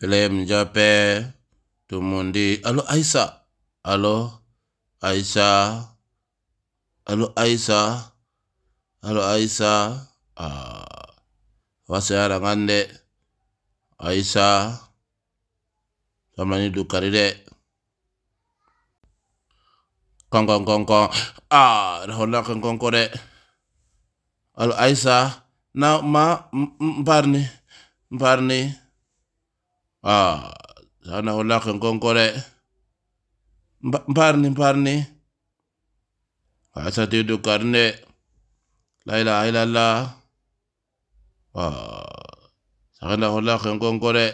Film Jape Tumundi Alo Aisa, Alo Aisa, Alo Aisa, Alo Aisa, ah. wase ngande aisa Samani dukarire Kong kong kong kong Ah Rahona kong kong kore Alo Aisa, Na ma Mparni Mparni ah sana ulake nkonkole mparni mparni asatidu karne la ilaha illallah ah sana ulake nkonkole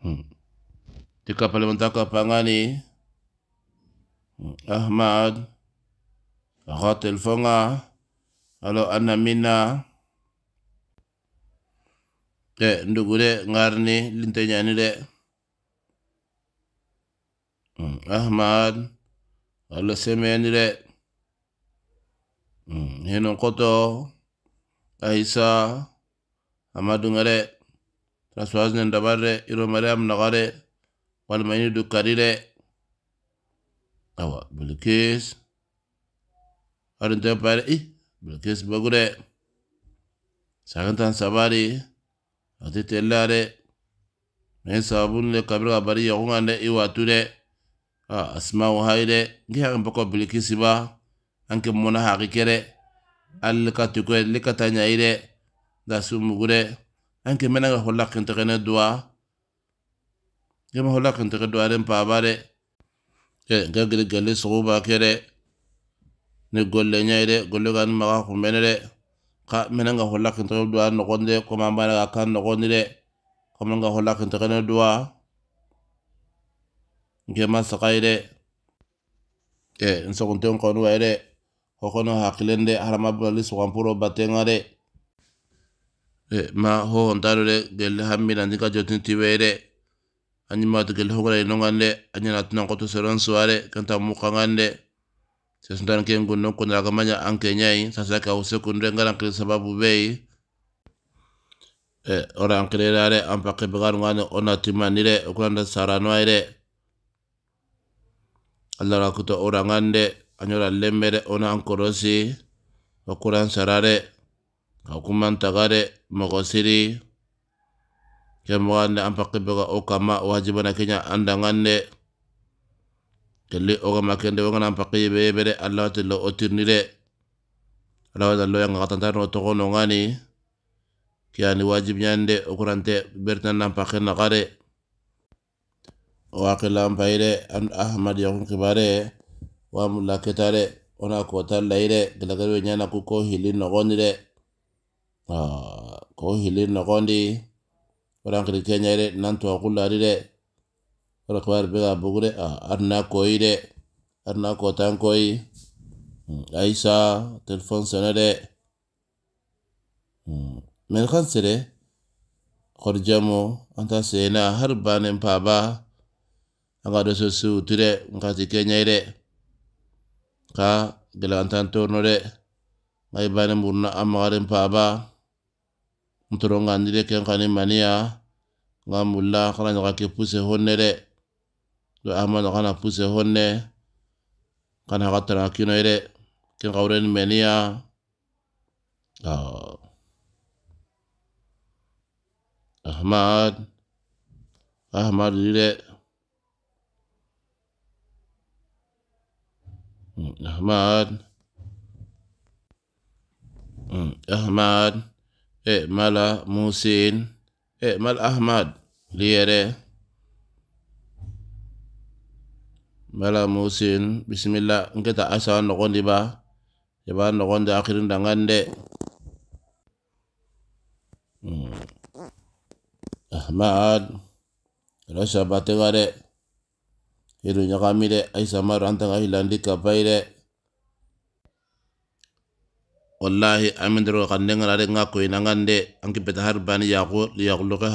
hmm. jika pale mentaka pangani hmm, Ahmad Ghatil Fonga Alo Anamina de ndugu de ngarni linte nyani de ahmad alla semeni de heno koto aisa amadu ngare raswaz nen dabar de iro mariam nagare walma ini dukari de awa bilkis arin pare ih bilkis bagure, de sakantan sabari ati tella de men sabun le kabir ka bari yagunga de i tu de a asmau hayi de ngi hakin poko bilikisi ba anke mona haki kere alli ka tukoye li ka ta ɲayi de da su mugu de anke mena ga holla kintegene duwa gema holla kintege e, duwa den ba de nka gili galli sogo ba kere ni golle ɲayi de golle ka ma maga kunbene de ka menen ga holla kin tere dua no gonde ko ma mbana ga kan no gonde de ko men ga holla kin tere no nge ma e en so konten ko no ere ko ko harama so puro batenga de e ma ho ndaro de de le hammi nan diga jotin ti were anima de gel ho gra no ngande anya na tna ko mu sesudah ke ngunno kundala kamanya anke nyai sasa ka use kundre orang kre sababu bei e eh, ora ankre rare ampake begar ngane ona timanire eh. okulanda sarano aire eh, allah rakuto ora ngande anyora lemere ona angkorosi ukuran sarare hukuman tagare mogosiri kemogande ampake bega okama oh, wajibana kenya andangande Kelli oga makende wonga nam pakiye be bere Allah te lo otir nire. Allah te lo yanga katanta no toko no ngani. Kia ni wajib nyande okurante bertan, nam pakiye na kare. Owa ke lam an ahmad yakun kibare. Wa mula ketare ona kota laire. Kela nyana ku hilin no gondire ko hilin no gondi. Orang kiri kenyare rire. wala kibaari bɛ ka arna koi de, arna dɛ koi hmm, aisa koyi ayisa telefɔni sɛnɛ dɛ hmm, mɛlikan sɛdɛ kɔrijɛmo an ta sɛnɛ hali bannen paaba an ka dɔsɔ su tu dɛ ka gɛlɛn tan torno dɛ ngai i burna buruna paba magaren paaba n tɔrɔ nka n dirɛ kɛ ka puse honere do amano kana puse honne kana hakatana kino ere ken kawren meniya ahmad ahmad lire ahmad ahmad mala musin موسين اعمل ahmad ليره mala musin ngeta asa no gondi ba ya no gondi akhirin da ngande hmm. ahmad rasa batega hidunya hiru ɲagami de aisa maru an hilandi ka de wallahi amin kan dengana de nga koyinangan de har bani yaqul yaqul ka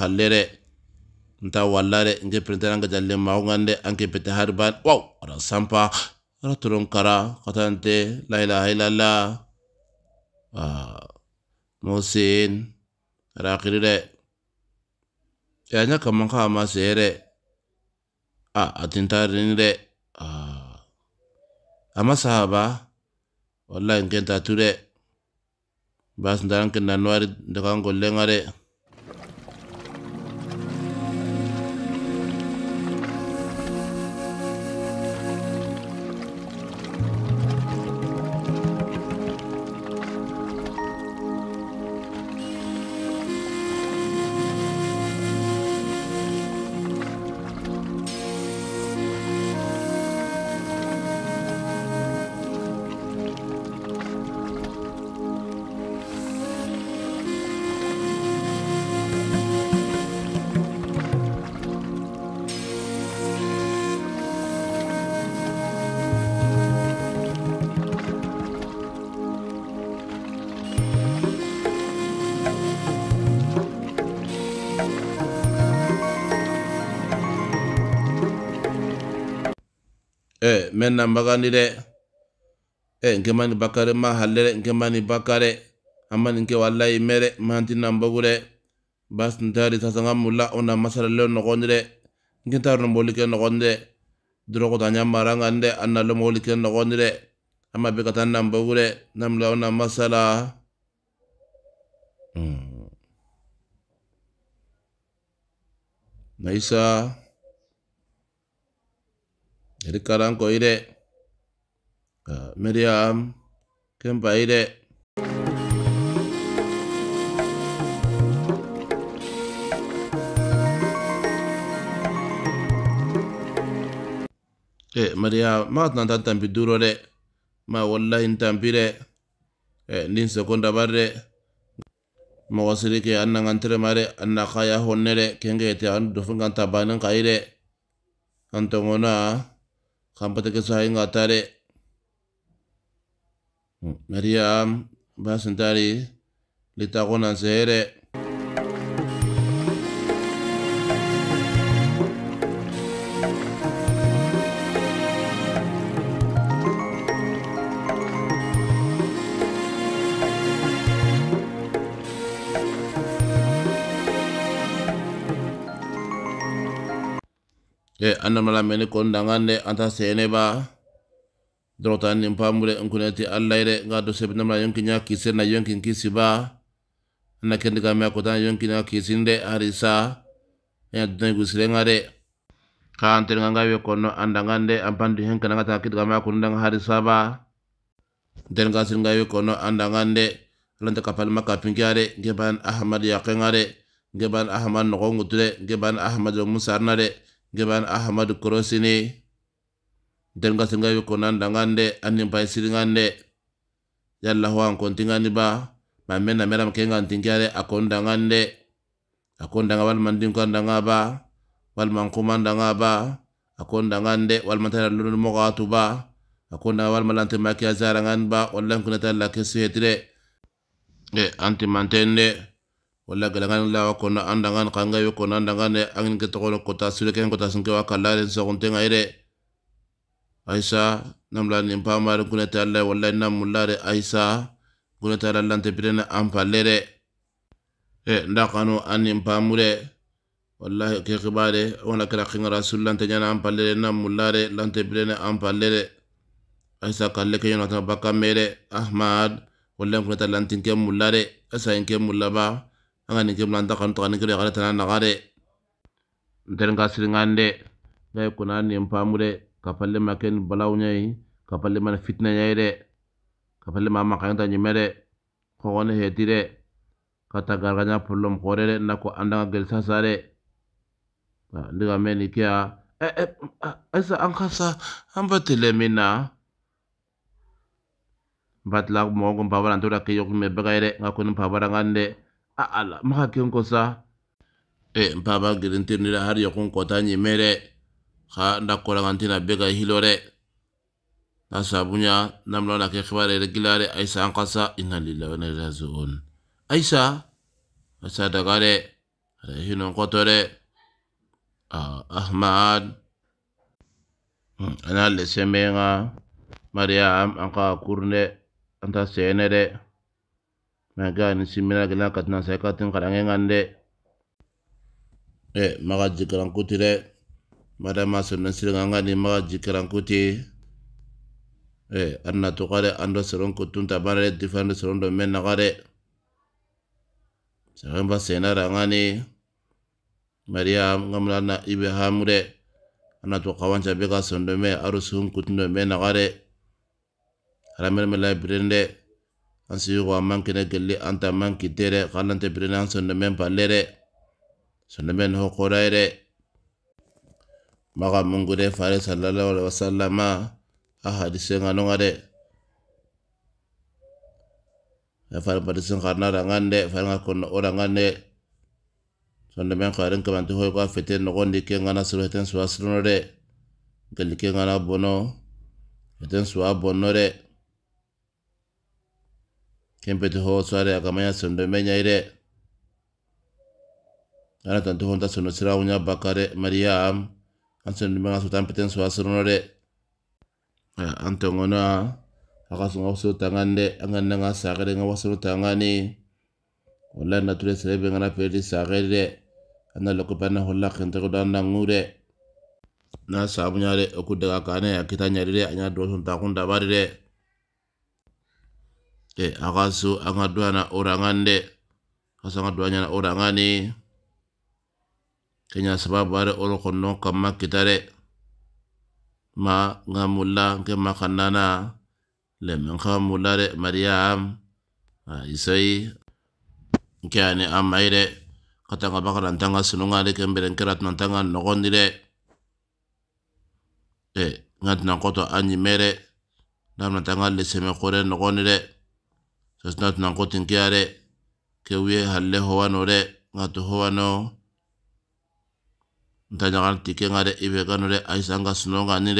nta wallare nke printeran anka jalle maxungande anke pete harban wow ara sampa ara turun kara katante la ilaha illallah mosin ara kirire ya yanya kaman ka ma sere ah, atinta atintarini ah ama sahaba wallahi ta ture bas ndan kenda nuwari ndakan ngare eh men na magani de e eh, nge mani bakare ma hallere nge mani bakare amani nge wallahi mere manti na mbogure bas ndari sa sanga mulla ona masara le no gonde nge tar no bolike no gonde drogo danya maranga nde anna lo molike no gonde ama be katan na mbogure ona masala mm naisa Jadi karan ko ide eh, Miriam kempa ide Eh, media, mat nanti tampil duro de ma wallah n tampil de eh, ndin sekonda bar de ma ke anna nan mare anna kaya honne de kenge ete an dofingan tabanan kayi de an Kan pada kesayangan enggak hmm, Maria, bahasa tari, anda ini kondangan de anta sene ba dorotan nin pamude n kuneti allah yide nga do sebi namna yonkin ya kise na yonkin kisi ba na kendi ka yang kota yonkin ya kisin de harisa ya dutani gusire nga de ka antere nga ngawe kono andangan de ampandu henka na ngata kiti ka me nga harisa ba den ka sir ngawe kono andangan de lanta kapal maka de geban ahmad yakengare geban ahmad nokongutu geban ahmad musarnare geban ahmadu korosini den gasingawi ko nanda ngande annin sir ngande yalla ho an konti ba ma men na meram ke nganti ngare akonda ngande akonda ngawal mandin ko kan ngaba wal man kumanda ngaba akonda ngande wal man tara lulu mogatu ba akonda wal malante makia zara ngan ba wallan kunata la kesu hetire e anti walla galangan lawa kona andangan kangayo kona andangan angin ketogono kota sireken kota sinke wa kallaren sogonten ayre aisa namla nin pamaren kunete alla wallahi nan mullare aisa kunete alla lante pirene anpallere e nda kanu an nin pamure wallahi ke kibare wona kira kinga rasul lante nyana anpallere nan mullare lante pirene anpallere aisa kalle ke yonata bakka mere ahmad wallahi kunete lantinke mullare asa inke mullaba angani ke mulanta kan tukani kiri akare tana nakare nten ka ngande, ngai kuna ni mpamu de kapalle makin balau nyai kapalle mana fitna nyai kapal kapalle ma makanta nyime de kogone heti de kata garganya problem kore re nako andanga gel sasa de ndiga ah, meni kia eh, eh eh esa angkasa ambatile mina batlak mogo pabaran tura kiyok me ngaku ngakuni pabaran ngande A ala maga ken kosa e eh, mpaba girintirnira har yakun kota ɲimere xa nda kolangantina be ga hilore na sabunya namlo na ke xibare re gilare aisa an kasa inna lillahi wa inna ilaihi rajiun aisa aisa dagare ada hinon kotore ah, ahmad hmm, ana le sembe nga mariam an ka kurne anta senere ni simila gila na saya katin karange de eh maga jikaran kuti de madama sonnen siringa ni maga jikaran kuti eh anna tu kare ando soron kutun bana de difando soron do men naga de sena rangan ngani maria ngamla na ibe hamu de ana to kawanca be ka sondo me arusuhun kutundo me naga de ansi wa mankine gelle anta manki tere kalante prenan an sonde men pallere sonde men hokorayre maga mungure fare sallallahu alaihi wasallam a hadise nganonga de ya fare patisen karna rangande fare ngako no orangande ngande sonde men karen kamanti hoy kwa fete nogondi ke ngana sulaten suasrunore gelle ke ngana bono eten suabonore bonore kempeti hoosare akamanya sondo ire ana tantu honta sira sirawunya bakare mariam ansondo menga sutan peten suwasurunore antongona akasunga wasuru tangande anganna nga sakere nga wasuru tangani wala na ture serebe ngana peli sakere ana lokopana kente kentego dana ngure na re okudega kane akitanyarire anya dosun takunda barire Oke, ke akasu anga duana ande, de kasu anga duanya orang ani. kenya sebab ada orang kono kama kitare ma ngamula kemakan nana, nana, lemen ka mulla de am, isai nke kata amaire katanga bakara ntanga sununga de kembere nkerat ntanga nogondi de eh ngat nangkoto koto anyi mere dalam ntanga leseme kore nogondi de Kesnat nang kea kiare ke wiye halle howano re ngatu howano ntañagan tike nga de ibe gano de aisa nga suno nga ni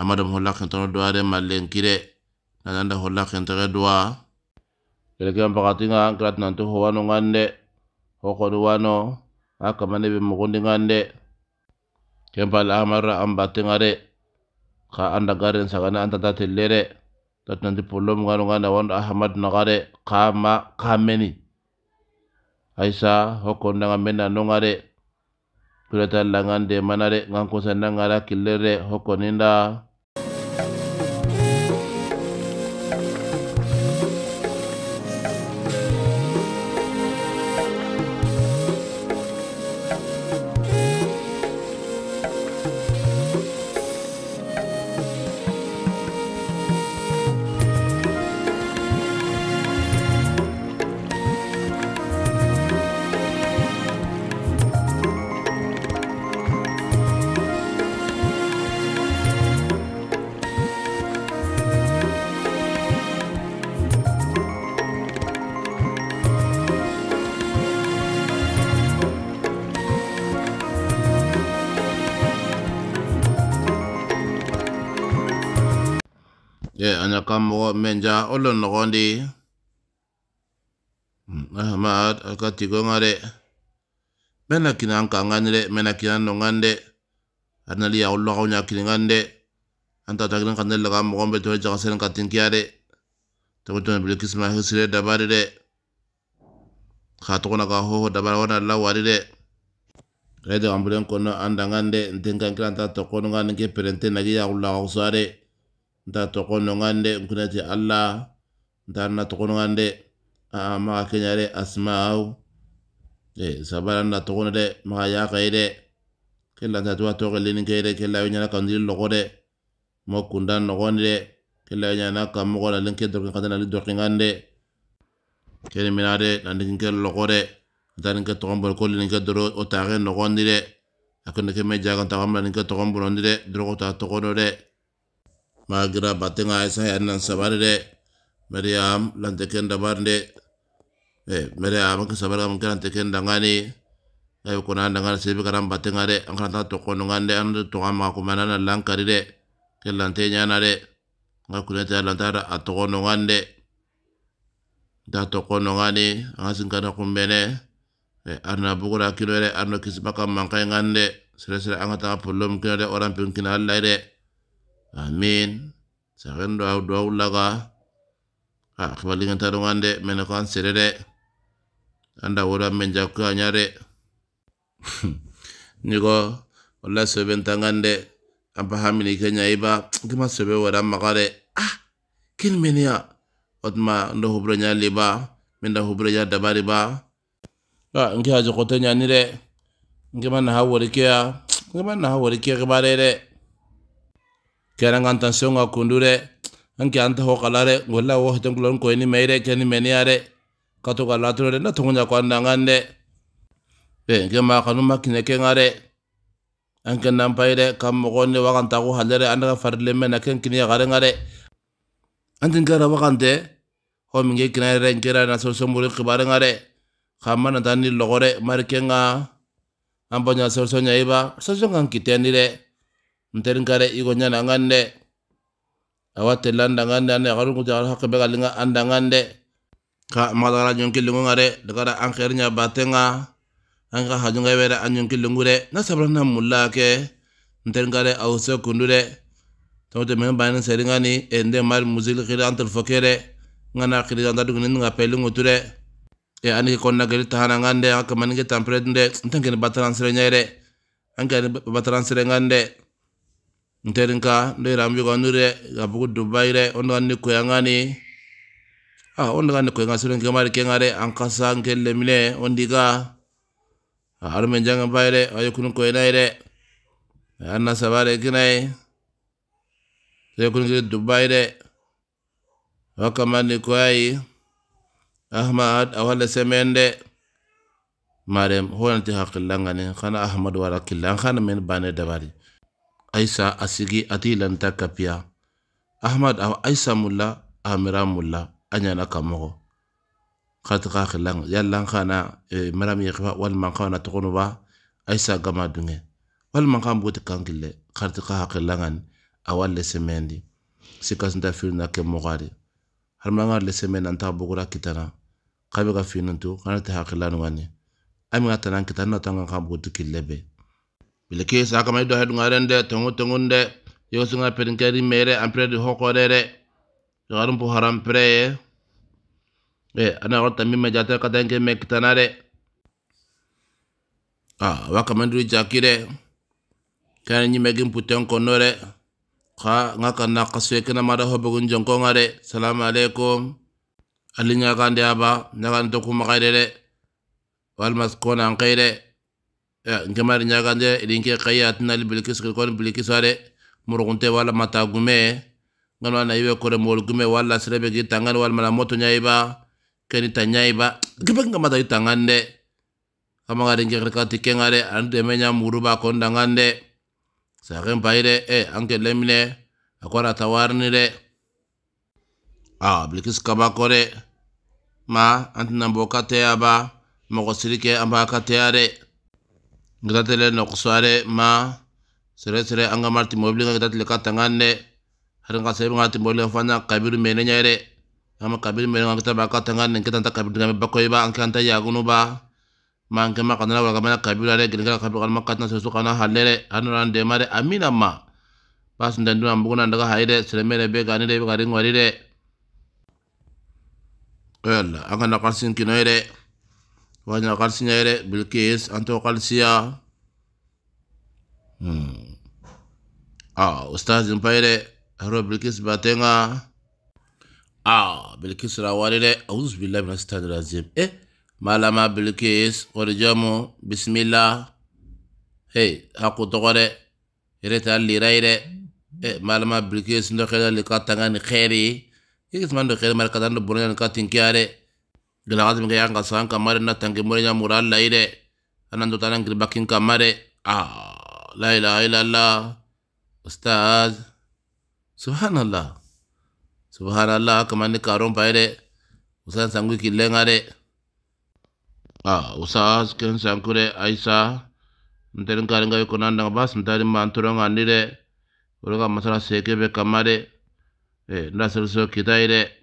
amadam holla kentono doa, de mallenki de nananda holla kentere Kere kiam pakati nga nkirat nantu howano ngan de doa no. a kamane be mogondi ngan de kempala amara an batte nga re. ka anda sagane an tata telle tatanti problem ngano ngana wanda ahmad nagare kama kameni aisa hoko ndanga mena nongare kurata langande manare nganko sanangara kilere hoko ninda a kamu menja olon o lo nɔgɔn de hmm, ahmad tigo ngare. dɛ mɛna angka kan ŋani dɛ mɛna a nali ya o lɔgɔ ɲa anta ŋani dɛ an tata kinan kan ne laga mɔgɔ bɛ tɔgɔ jagasɛnɛ ka tinkiya dɛ tɔgɔ tɔgɔ bile ka hoho dabare wana la wari de an bulen kɔnɔ an dangan dɛ ntenkan kiran ta ke perente nagi ya o lɔgɔ da tokono ngande kuna ti alla da na tokono ngande ama kenyare asmau e sabara na tokono de ma ya gaire kella da to to gelin gaire kella wina na kandil logore mo kundan no gonde kella wina na kam gora len ke dorin kadana li dorin ngande kere minare nan din ke logore dan ke to ambol ko len ke doro o tagen no gonde akon ke me jagan ta amla ni ke to ta to gonore magira batenga esa yanan sabare de meriam lanteken teken da barnde eh meriam ka sabara mun kan teken dangani ay eh, ko nan da se karam batenga de an kan ta to ko ngande an to ma ko manana lan de ke lan te nyana de nga kula ta a da to ko ngani an sin kana kumbene eh arna bugura kilo de arno kisbaka man kai ngande sere sere an ta problem de orang pin kina Allah de amin saken doa doa do Ha, laga a tarung ta don ande mena sirede. an anda wora men jakko anyare nigo walla sobe ntangande ampa hamini kenya iba kima sobe wora makare. ah kin menia otma ndo hubro liba minda hubro dabari ba a ngi hajo kote nya ni de ngi man ha wori ke ya ngi man wori ke ke kena ngantan seong nga kundure anki anta ho kalare golla wo hitam kulon ko ni meire keni meniare kato ka lature na tungunya kwa ndangande be nge ma kanu makine ke ngare anke nampaire kam mogonde wakan taku halere anda farle na ken kini ya gare ngare antin gara wakante ho mingi kina re kira na so so muri khibare ngare na tani logore marke nga amponya so iba nyaiba so so ngan kitendire nten kare igo nyana ngande awate landa ngande ane akaru ku jahal hakke begal nga anda ngande ka magara jonki lungu ngare dagara anker nya batenga anka hajunga wera anyonki lungu na sabrana mulla ke nten kare awse kundure tamote men bayan seringani ende mal muzil khira antal fakere ngana khira anda dugni nga pelungu ture e ani konna gari tahana ngande akamanige tampre nde nten kene bataran sere nyaire anka bataran sere ngande nteri nka ndeirambi gonu re gabugu dubai re ondo ganni kuyangani ah ondo ganni kuyanga sire nke mari kenga re ankasa nke lemine ondiga ah, arume njanga bai re ayokunu koyenai re anna ah, sabare kinai ayokunu kiri dubai re wakamani koyai ahmad awale semende marem honati hakillangani kana ahmad wara killan kana men bane dabari aisa asigi sigi a lanta kapiya ahmad a aisa mulla amira mulla anyana ɲana ka khilang katiga khana yalla n xana mara mi xiba walima n aisa gama dunge wal walima n kangile bugoti khilangan katiga le semendi lesemendi sikasinta firna ke moxadi harmanga le lesemena nta bugura kitana xabe ga finuntu xanata haxilanugani ami ga tanan kitana tanga nga xan bugoti sa akamani do hedungaren de tongu tongun de pedin perinkeri mere ampre di hokore de garum pu haram pre e ana me jate ka katanke me kitanare a wakamandu jakire kana nyime gin puten konore ka nga kana kaswe kina mara ho bugun jonko ngare salam alaikum nagan nyagande aba nyagande to kuma kaire walmas Ya, nkemari ɲagande idinke kayi atinali bilikis koni bilikisa de murugunte wala mata ngano na iwe kore gume wala sirebe gi tangani wala mala moto ba keni ta ba, gebe nga mata tangan nde kama ga dinke kirkati kenga de deme muruba konda dangan de saken payi e anke lemine akora tawarnire a bilikis kaba kore ma antina bo aba ba mogo sirike an nga tele no kusare ma sere sere anga marti mobile nga tele ka tangane har nga sebe nga fana kabiru mene ere ama kabiru mene nga kita baka tangane kita ta kabiru nga bako iba ya gunu ba ma anka ma kanala wala kamana kabiru ale gilga kabiru kalma katna sesu kana halere hanuran de mare amina ma pas ndandu ambuguna ndaga haire sere mene be gani de be gari ngwari de Well, I'm gonna continue wajna kalsinya yere bilkis anto kalsiya hmm. ah ustaz mpa yere haro bilkis batenga ah bilkis rawari de auz billahi minas shaitani rajim eh malama bilkis wori jamu bismillah hey aku togo Ire yere ta ra eh malama bilkis ndo khela likatanga ni khairi ikisman ndo khela markatan ndo bonya katin kiare gelagatin ya, ke yang kasan kamare na tanke mure nya mural laire anan do tanan kir kamare ah la ilaha illallah ustaz subhanallah subhanallah kamane karon paire usan sangu kilengare ah usaz ken sankure aisa ntelin karin ga ko nan bas ntelin man turon anire masalah sekebe kamare eh إيه ناصر سو كتايري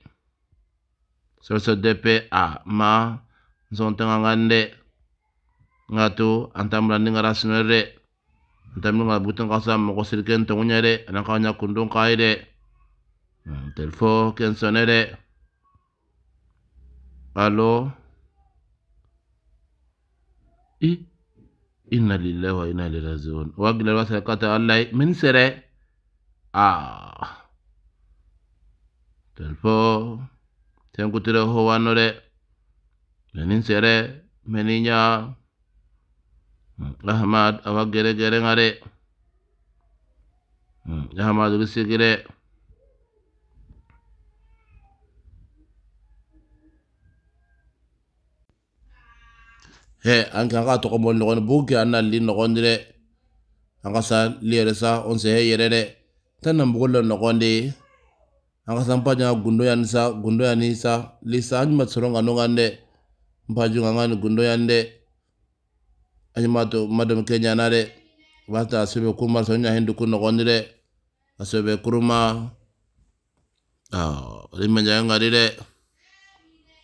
so depe a ma nsontanga ngande ngatu nere, antam lu antamulu ngarabutin kasa moko sirken tongunya de anakanya kundung kai de hmm, telfo ken sonere alo i inna lillahi wa inna ilaihi rajiun wagila wasala kata allah min sere a ah. telfo tenkutire howannore lanin sere meniña mm, ahmad awa gere gere ŋare mm, ahmad risigire he anke anga togomol nogoni buke an na li nogondire anga sa liyere sa onse he yerere tan na mbugullo nogondi anga sampanya gundo yan sa gundo yan isa lisa anyuma tsoronga nongande mpaju ngangani gundo yande anyuma to madam kenya nare bata asebe so sonya hindu kuno gondire asebe kuruma ah limanya ngarire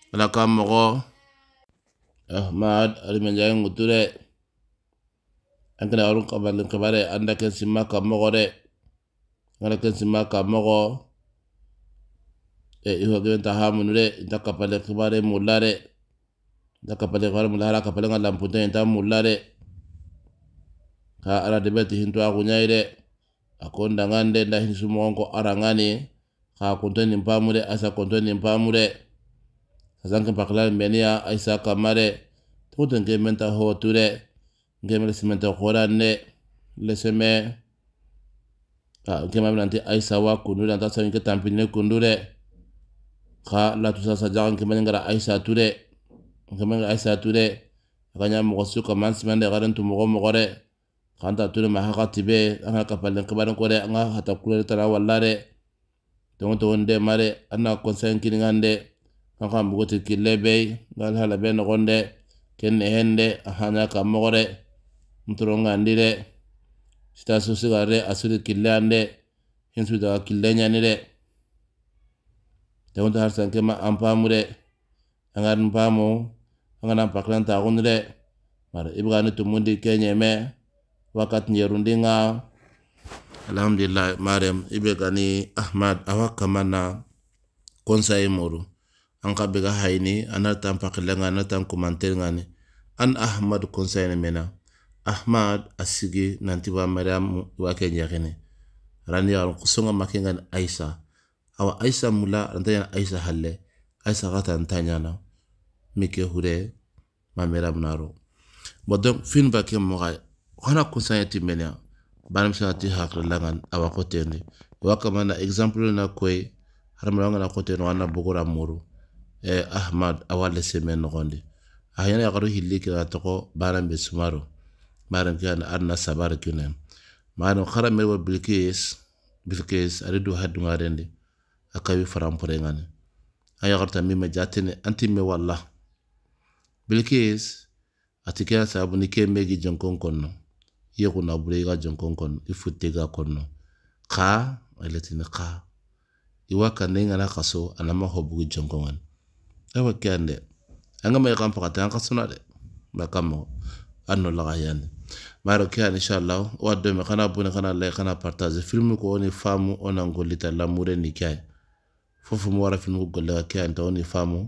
ala kamogo ahmad alimanya nguture angana orang kabalin kabare anda kan simma kamogore ngana kan e iho do ta ha mun re ta ka pale kibare mulla re ta ka pale kibare mulla ka pale ngal lampu ta ta mulla re ka ara de beti hinto a kunyai re akonda ngande nda hin sumongo ara ngani ka konto ni mpamure asa konto ni mpamure sazanke pakla mbenia ya, aisa kamare tuten ke menta ho ture ngemel simenta le leseme ka ngemel nanti aisa wa kundure nanta sa ngi tampine kundure ka latu sasa ke kemana ngara aisha ture kemana ngara aisha ture akanya mo suka man de garan tu mo mo gore kanta ture ma haka tibe ana kapalen kebaran kore nga hata kulere tara wallare to to nde mare ana sen kin ngande kanka te til be ngal hala be gonde ken hende ana ka mo gore mturonga ndire sita susigare asuri kille ande hinsu kille nyanire te tahar sangke ma ampa mure, angan ampa mo, angan ampa klan tahun re, mar ibu kanu bika ni tumundi kenye me wakat njerundi nga alhamdulillah mariam ibu be kan ahmad awak kamana konsa konsaye angka bega ka bika hayini ana tan pakila nga ana kumantel nga ni an ahmad konsa ni mena ahmad asigi nanti wa mariam wa kene. rani ya kusonga makinga kan aisa awa aisa mula ranta yana aisa halle aisa gata nta ɲana mike hure mamera bunaro bo donc fin ba ke moga hana kunsanya ti menia bana ti hakre langan awa kotendi wa kama na exemple na koy haramira ngana kotendi wana bogora muru e ahmad awa lese men nogondi a yana yagaru hilli kira togo bana be sumaro ke kana arna sabar kunen maram kharamir wa bilkis bilkis aridu hadunga rendi akawi faranporengani ayagarta mima jatene antimme walla bilkis ati kena sababu ni ke megi jonkon konno iye kuna bure iga jonkon konno i futte konno ka aletini ka iwa kande ingana kaso anama hobugi jonkongani ewa kende anga mai kan pakate an kasuna de makamo anno laga yande maro ke an inshallah wa do me kana bune kana le kana partage film ko oni famu onan golita lamure ni kai fofu mo wara finu golla ke anta woni famo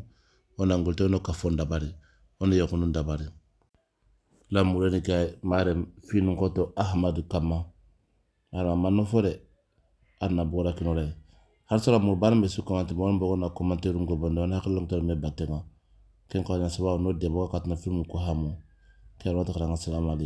wona ngolte wono ka fon dabari wono yakunu dabari lamureni ka marem finu koto ahmadu Kama, ara manno fore anna bora kinore har sala mur ban be su komante mon bo na komante rungo bondo na kallon tar me batema ken ko na sabaw no debo katna filmu ko hamu ken rota kala assalamu alaikum